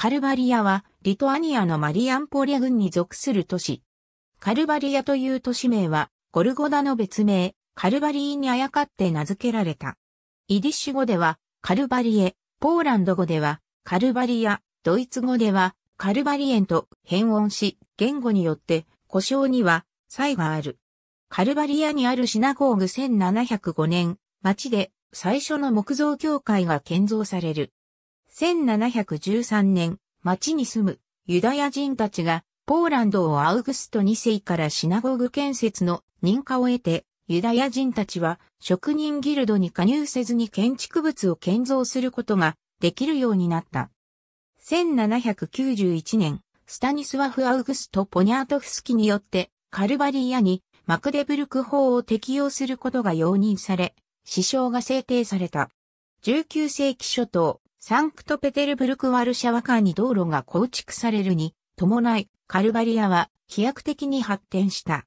カルバリアは、リトアニアのマリアンポリア郡に属する都市。カルバリアという都市名は、ゴルゴダの別名、カルバリーにあやかって名付けられた。イディッシュ語では、カルバリエ、ポーランド語では、カルバリア、ドイツ語では、カルバリエンと変音し、言語によって、故障には、差異がある。カルバリアにあるシナゴーグ1705年、町で最初の木造教会が建造される。1713年、町に住むユダヤ人たちがポーランドをアウグスト2世からシナゴグ建設の認可を得て、ユダヤ人たちは職人ギルドに加入せずに建築物を建造することができるようになった。1791年、スタニスワフ・アウグスト・ポニャートフスキによってカルバリーヤにマクデブルク法を適用することが容認され、死傷が制定された。19世紀初頭、サンクトペテルブルク・ワルシャワ間に道路が構築されるに伴い、カルバリアは飛躍的に発展した。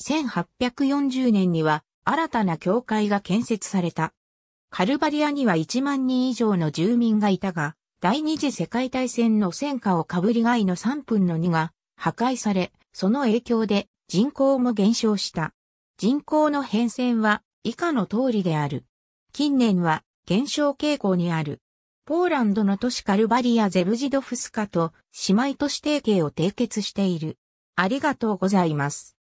1840年には新たな教会が建設された。カルバリアには1万人以上の住民がいたが、第二次世界大戦の戦火をかぶりがいの3分の2が破壊され、その影響で人口も減少した。人口の変遷は以下の通りである。近年は減少傾向にある。ポーランドの都市カルバリア・ゼブジドフスカと姉妹都市提携を締結している。ありがとうございます。